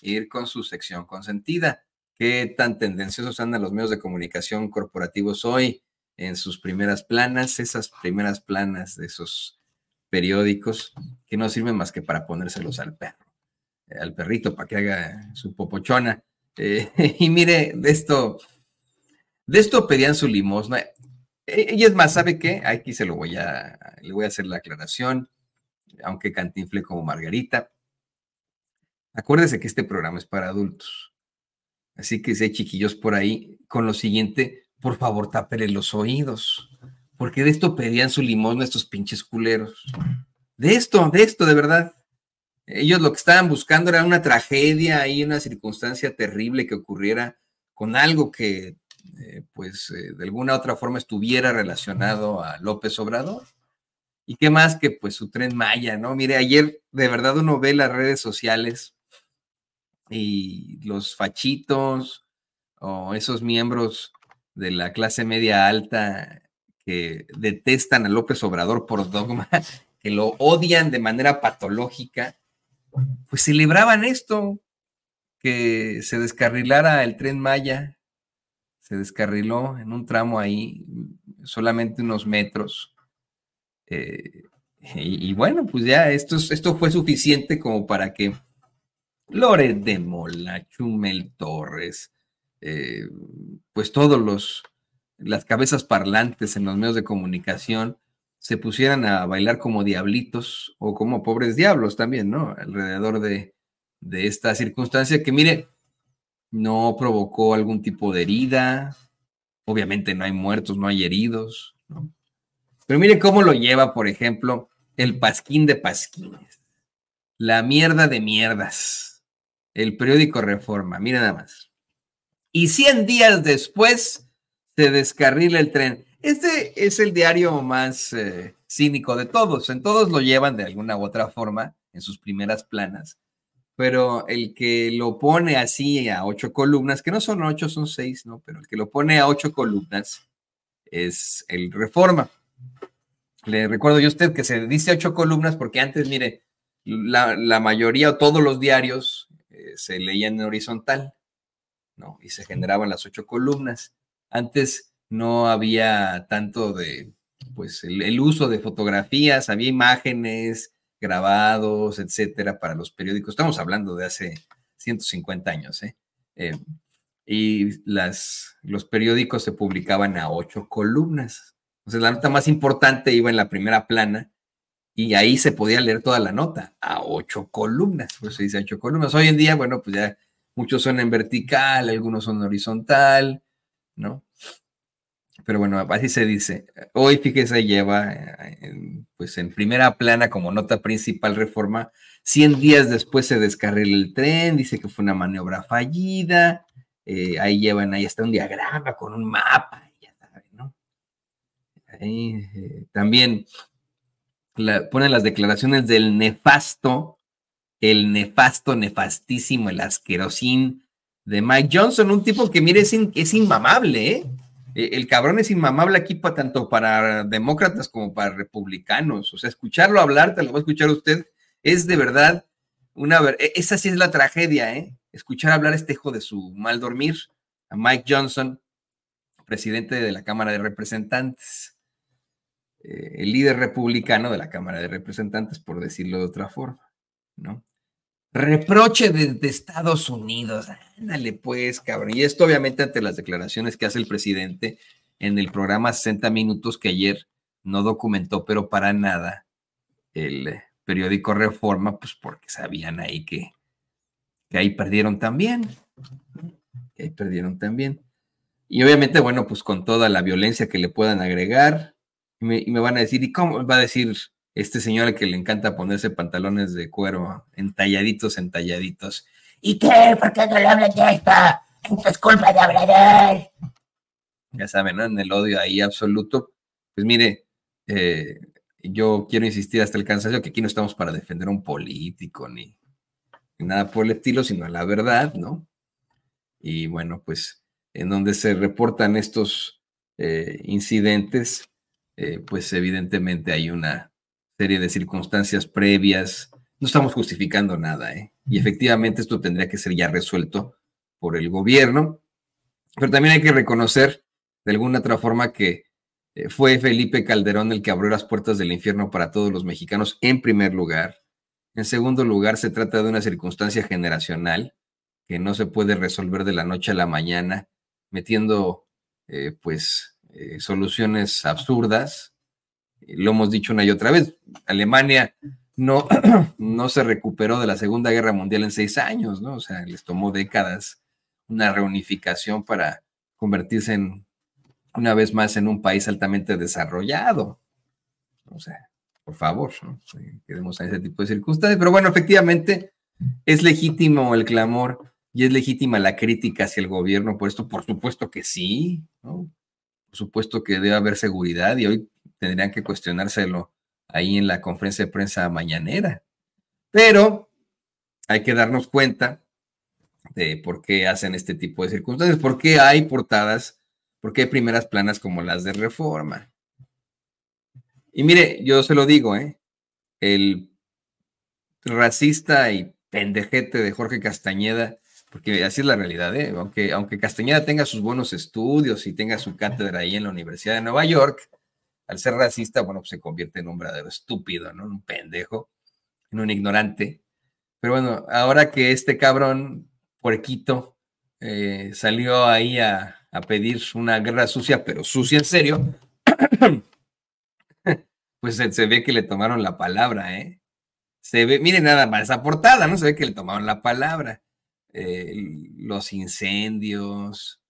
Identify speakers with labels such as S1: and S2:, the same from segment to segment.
S1: ir con su sección consentida. ¿Qué tan tendenciosos andan los medios de comunicación corporativos hoy en sus primeras planas, esas primeras planas de esos periódicos que no sirven más que para ponérselos al perro, eh, al perrito para que haga su popochona? Eh, y mire, de esto, de esto pedían su limosna. Eh, y es más, ¿sabe qué? Aquí se lo voy a, le voy a hacer la aclaración, aunque cantinfle como Margarita, Acuérdese que este programa es para adultos. Así que si hay chiquillos por ahí, con lo siguiente, por favor, tapen los oídos. Porque de esto pedían su limosna estos pinches culeros. De esto, de esto, de verdad. Ellos lo que estaban buscando era una tragedia y una circunstancia terrible que ocurriera con algo que, eh, pues, eh, de alguna otra forma estuviera relacionado a López Obrador. Y qué más que, pues, su tren Maya, ¿no? Mire, ayer de verdad uno ve las redes sociales y los fachitos o esos miembros de la clase media alta que detestan a López Obrador por dogma, que lo odian de manera patológica, pues celebraban esto, que se descarrilara el tren Maya, se descarriló en un tramo ahí, solamente unos metros. Eh, y, bueno, pues ya esto, esto fue suficiente como para que Lore de Mola, Chumel Torres, eh, pues todos los las cabezas parlantes en los medios de comunicación se pusieran a bailar como diablitos o como pobres diablos también, ¿no? Alrededor de, de esta circunstancia que, mire, no provocó algún tipo de herida, obviamente no hay muertos, no hay heridos, ¿no? Pero mire cómo lo lleva, por ejemplo, el pasquín de pasquines, la mierda de mierdas el periódico Reforma, mira nada más. Y 100 días después se descarrila el tren. Este es el diario más eh, cínico de todos. En todos lo llevan de alguna u otra forma en sus primeras planas. Pero el que lo pone así a ocho columnas, que no son ocho, son seis, ¿no? Pero el que lo pone a ocho columnas es el Reforma. Le recuerdo yo a usted que se dice ocho columnas porque antes, mire, la, la mayoría o todos los diarios eh, se leían en horizontal, ¿no? Y se generaban las ocho columnas. Antes no había tanto de, pues, el, uso de fotografías, había imágenes, grabados, etcétera, para los periódicos. Estamos hablando de hace 150 años, ¿eh? ¿eh? y las, los periódicos se publicaban a ocho columnas. Entonces, la nota más importante iba en la primera plana y ahí se podía leer toda la nota a ocho columnas, pues se dice ocho columnas. Hoy en día, bueno, pues ya muchos son en vertical, algunos son horizontal, ¿no? Pero bueno, así se dice. Hoy, fíjese, lleva eh, pues en primera plana como nota principal reforma. cien días después se descarrila el tren, dice que fue una maniobra fallida. Eh, ahí llevan, ahí está un diagrama con un mapa, ya saben, ¿no? Ahí, eh, también Pone las declaraciones del nefasto, el nefasto, nefastísimo, el asquerosín de Mike Johnson, un tipo que, mire, es, es inmamable, ¿eh? E, el cabrón es inmamable aquí tanto para demócratas como para republicanos. O sea, escucharlo hablar, te lo va a escuchar usted, es de verdad una... E, esa sí es la tragedia, ¿eh? Escuchar hablar a este hijo de su mal dormir, a Mike Johnson, presidente de la Cámara de Representantes. Eh, el líder republicano de la Cámara de Representantes, por decirlo de otra forma, ¿no? Reproche desde Estados Unidos, ándale pues, cabrón. Y esto obviamente ante las declaraciones que hace el presidente en el programa 60 Minutos que ayer no documentó, pero para nada, el eh, periódico Reforma, pues porque sabían ahí que, que ahí perdieron también, que ahí perdieron también. Y obviamente, bueno, pues con toda la violencia que le puedan agregar, y me, van a decir, ¿y cómo va a decir este señor que le encanta ponerse pantalones de cuero, entalladitos, entalladitos? ¿Y qué? ¿Por qué no le hablan de esto? es culpa de hablar. Ya saben, ¿no? En el odio ahí absoluto. Pues mire, eh, yo quiero insistir hasta el cansancio que aquí no estamos para defender a un político ni, nada por el estilo, sino la verdad, ¿no? Y bueno, pues en donde se reportan estos eh, incidentes, eh, pues evidentemente hay una serie de circunstancias previas. No estamos justificando nada, ¿eh? Y efectivamente esto tendría que ser ya resuelto por el gobierno. Pero también hay que reconocer de alguna otra forma que eh, fue Felipe Calderón el que abrió las puertas del infierno para todos los mexicanos en primer lugar. En segundo lugar, se trata de una circunstancia generacional que no se puede resolver de la noche a la mañana, metiendo pues eh, soluciones absurdas. Lo hemos dicho una y otra vez. Alemania no, no se recuperó de la Segunda Guerra Mundial en seis años, ¿no? O sea, les tomó décadas una reunificación para convertirse en, una vez más, en un país altamente desarrollado. O sea, por favor, ¿no? quedemos a ese tipo de circunstancias. Pero bueno, efectivamente, es legítimo el clamor y es legítima la crítica hacia el gobierno por esto, por supuesto que sí, ¿no? por supuesto que debe haber seguridad y hoy tendrían que cuestionárselo ahí en la conferencia de prensa mañanera. Pero hay que darnos cuenta de por qué hacen este tipo de circunstancias, por qué hay portadas, por qué hay primeras planas como las de reforma. Y mire, yo se lo digo, ¿eh? el racista y pendejete de Jorge Castañeda porque así es la realidad, ¿eh? aunque, aunque Castañeda tenga sus buenos estudios y tenga su cátedra ahí en la Universidad de Nueva York, al ser racista, bueno, pues se convierte en un verdadero estúpido, ¿no? En un pendejo, en un ignorante. Pero bueno, ahora que este cabrón puerquito eh, salió ahí a, pedir una guerra sucia, pero sucia en serio, pues se, ve que le tomaron la palabra, ¿eh? Se ve, miren nada más esa portada, ¿no? Se ve que le tomaron la palabra. Eh, los incendios,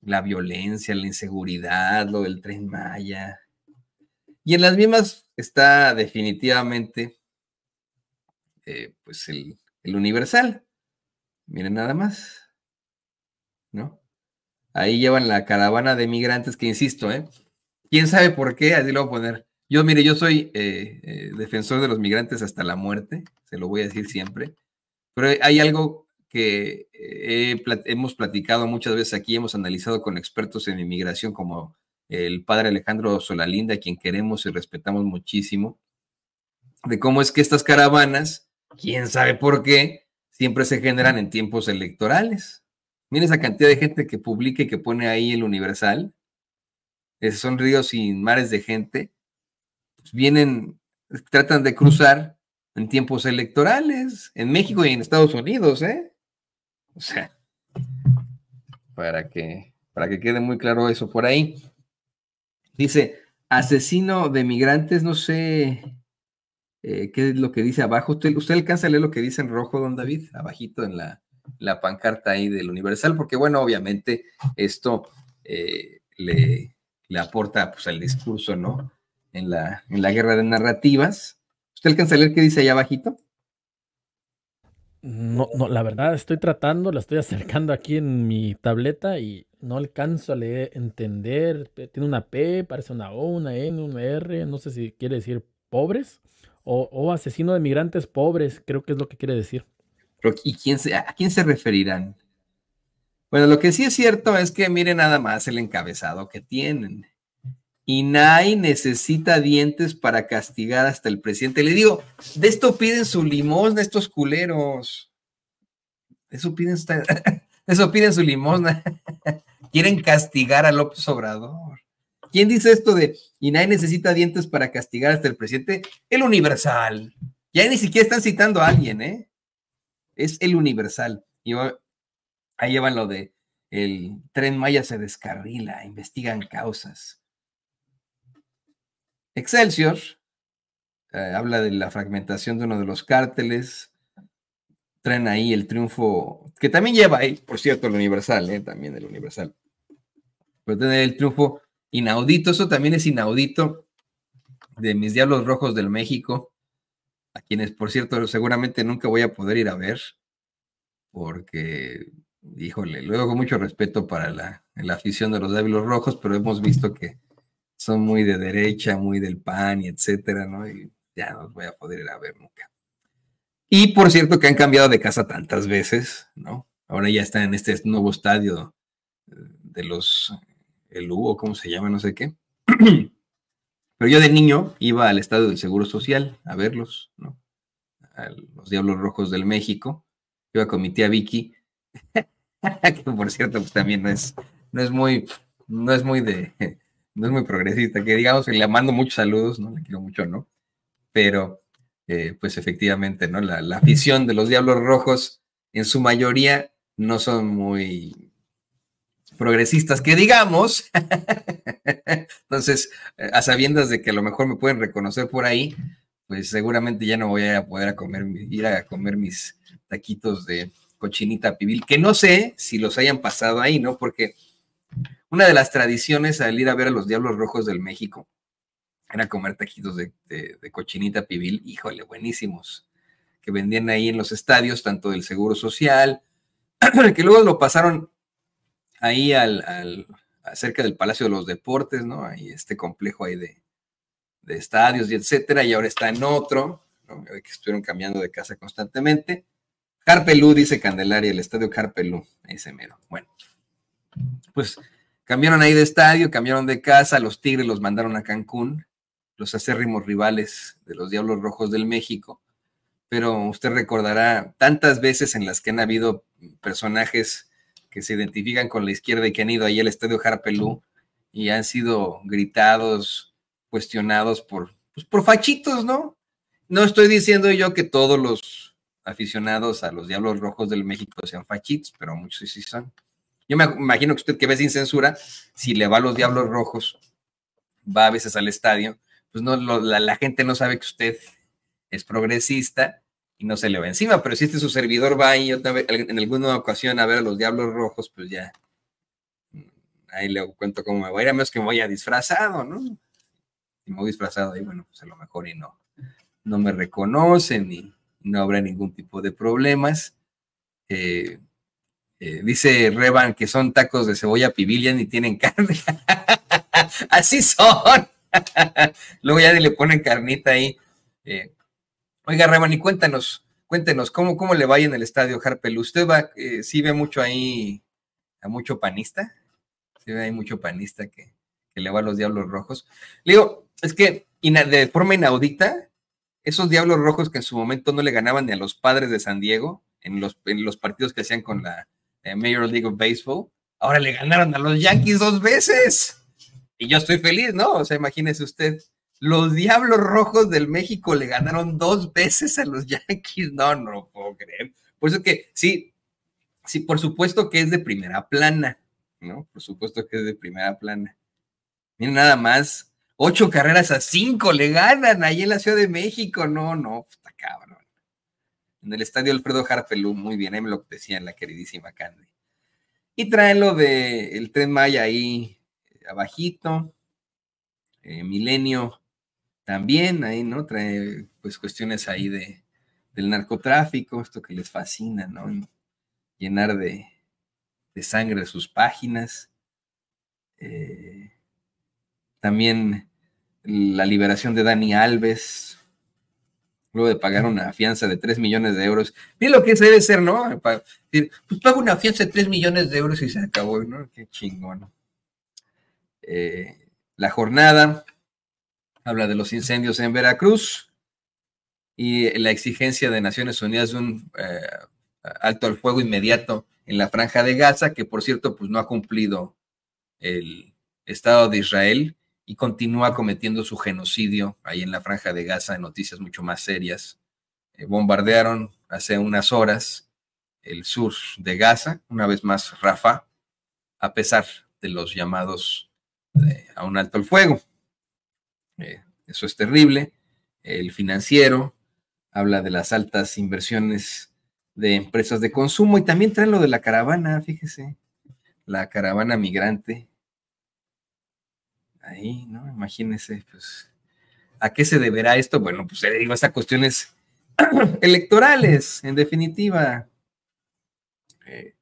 S1: la violencia, la inseguridad, lo del tren Maya. Y en las mismas está definitivamente eh, pues el, universal. Miren nada más. ¿No? Ahí llevan la caravana de migrantes que, insisto, ¿eh? ¿Quién sabe por qué? Así lo voy a poner. Yo, mire, yo soy eh, defensor de los migrantes hasta la muerte, se lo voy a decir siempre, pero hay algo que hemos platicado muchas veces aquí, hemos analizado con expertos en inmigración como el padre Alejandro Solalinda, a quien queremos y respetamos muchísimo, de cómo es que estas caravanas, quién sabe por qué, siempre se generan en tiempos electorales. Miren esa cantidad de gente que publica y que pone ahí el Universal. son ríos y mares de gente. Pues vienen, tratan de cruzar en tiempos electorales, en México y en Estados Unidos, ¿eh? O sea, para que, para que quede muy claro eso por ahí. Dice, asesino de migrantes, no sé eh, qué es lo que dice abajo. ¿Usted, ¿Usted alcanza a leer lo que dice en rojo, don David? Abajito en la, pancarta ahí del Universal, porque bueno, obviamente esto eh, le, aporta pues, al discurso, ¿no? En la, en la guerra de narrativas. ¿Usted alcanza a leer qué dice allá abajito? No, no, la verdad estoy tratando, la estoy acercando aquí en mi tableta y no alcanzo a leer, entender. Tiene una P, parece una O, una N, una R, no sé si quiere decir pobres o, asesino de migrantes pobres, creo que es lo que quiere decir. ¿Y quién se, a quién se referirán? Bueno, lo que sí es cierto es que miren nada más el encabezado que tienen. Inay necesita dientes para castigar hasta el presidente. Le digo, de esto piden su limosna estos culeros. Eso piden, eso piden su limosna. Quieren castigar a López Obrador. ¿Quién dice esto de Inay necesita dientes para castigar hasta el presidente? El Universal. Ya ni siquiera están citando a alguien, ¿eh? Es el Universal. Y ahí llevan lo de el tren Maya se descarrila, investigan causas. Excelsior eh, habla de la fragmentación de uno de los cárteles, traen ahí el triunfo, que también lleva ahí, por cierto, el Universal, eh, también el Universal, pero tener el triunfo inaudito, eso también es inaudito de mis Diablos Rojos del México, a quienes, por cierto, seguramente nunca voy a poder ir a ver, porque, híjole, luego con mucho respeto para la, la afición de los Diablos Rojos, pero hemos visto que son muy de derecha, muy del PAN y etcétera, ¿no? Y ya no los voy a poder ir a ver nunca. Y por cierto que han cambiado de casa tantas veces, ¿no? Ahora ya están en este nuevo estadio eh, de los, el U cómo se llama, no sé qué. Pero yo de niño iba al estadio del Seguro Social a verlos, ¿no? A los Diablos Rojos del México. Iba con mi tía Vicky, que por cierto, pues también no es, no es muy, no es muy de, no es muy progresista, que digamos que le mando muchos saludos, no le quiero mucho, ¿no? Pero, eh, pues efectivamente, ¿no? La, afición de los Diablos Rojos, en su mayoría, no son muy progresistas, que digamos. Entonces, eh, a sabiendas de que a lo mejor me pueden reconocer por ahí, pues seguramente ya no voy a poder a comer, ir a comer mis taquitos de cochinita pibil, que no sé si los hayan pasado ahí, ¿no? Porque una de las tradiciones al ir a ver a los Diablos Rojos del México era comer taquitos de, cochinita pibil, híjole, buenísimos, que vendían ahí en los estadios, tanto del Seguro Social, que luego lo pasaron ahí al, cerca del Palacio de los Deportes, ¿no? Ahí este complejo ahí de, estadios y etcétera, y ahora está en otro, que estuvieron cambiando de casa constantemente. Carpelú, dice Candelaria, el estadio Carpelú, ese mero. Bueno, pues cambiaron ahí de estadio, cambiaron de casa, los Tigres los mandaron a Cancún, los acérrimos rivales de los Diablos Rojos del México, pero usted recordará tantas veces en las que han habido personajes que se identifican con la izquierda y que han ido ahí al estadio Jarpelú y han sido gritados, cuestionados por, pues, por fachitos, ¿no? No estoy diciendo yo que todos los aficionados a los Diablos Rojos del México sean fachitos, pero muchos sí son. Yo me imagino que usted que ve sin censura, si le va a los Diablos Rojos, va a veces al estadio, pues no, la, gente no sabe que usted es progresista y no se le va encima, pero si este su servidor va ahí en alguna ocasión a ver a los Diablos Rojos, pues ya, mm, ahí le cuento cómo me voy. a ir, a menos que me vaya disfrazado, ¿no? Y me voy disfrazado y bueno, pues a lo mejor y no, no me reconocen y no habrá ningún tipo de problemas. Eh, eh, dice Revan que son tacos de cebolla pibil, y tienen carne. Así son. Luego ya le ponen carnita ahí. Eh, oiga, Reban y cuéntanos, cuéntenos, ¿cómo, ¿cómo le va en el estadio Harpel? ¿Usted va, eh, sí ve mucho ahí, a mucho panista? Sí ve ahí mucho panista que, le va a los Diablos Rojos. Le digo, es que de forma inaudita, esos Diablos Rojos que en su momento no le ganaban ni a los padres de San Diego, en los, en los partidos que hacían con la en Major League of Baseball. Ahora le ganaron a los Yankees dos veces. Y yo estoy feliz, ¿no? O sea, imagínese usted, los Diablos Rojos del México le ganaron dos veces a los Yankees. No, no puedo creer. Por eso que sí, sí, por supuesto que es de primera plana, ¿no? Por supuesto que es de primera plana. Miren nada más, ocho carreras a cinco le ganan ahí en la Ciudad de México. No, no, puta cabrón en el estadio Alfredo Harpelú, muy bien, ahí me lo decían la queridísima Candy. Y traen lo del el Tren Maya ahí eh, abajito, eh, Milenio también, ahí, ¿no? Trae pues cuestiones ahí de, del narcotráfico, esto que les fascina, ¿no? llenar de, de, sangre sus páginas. Eh, también la liberación de Dani Alves, luego de pagar una fianza de 3 millones de euros. Mira lo que debe ser, ¿no? Pues pago una fianza de 3 millones de euros y se acabó, ¿no? Qué chingón. Eh, la jornada habla de los incendios en Veracruz y la exigencia de Naciones Unidas de un eh, alto al fuego inmediato en la franja de Gaza, que por cierto, pues no ha cumplido el Estado de Israel y continúa cometiendo su genocidio ahí en la franja de Gaza, en noticias mucho más serias. Eh, bombardearon hace unas horas el sur de Gaza, una vez más Rafa, a pesar de los llamados eh, a un alto el fuego. Eh, eso es terrible. El financiero habla de las altas inversiones de empresas de consumo y también trae lo de la caravana, fíjese, la caravana migrante Ahí, ¿no? Imagínense, pues, ¿a qué se deberá esto? Bueno, pues le digo, estas cuestiones electorales, en definitiva. Eh,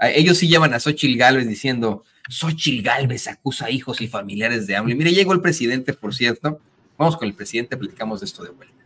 S1: ellos sí llevan a Xochitl Galvez diciendo, Xochitl Galvez acusa a hijos y familiares de hambre. mire, llegó el presidente, por cierto. Vamos con el presidente, platicamos de esto de vuelta.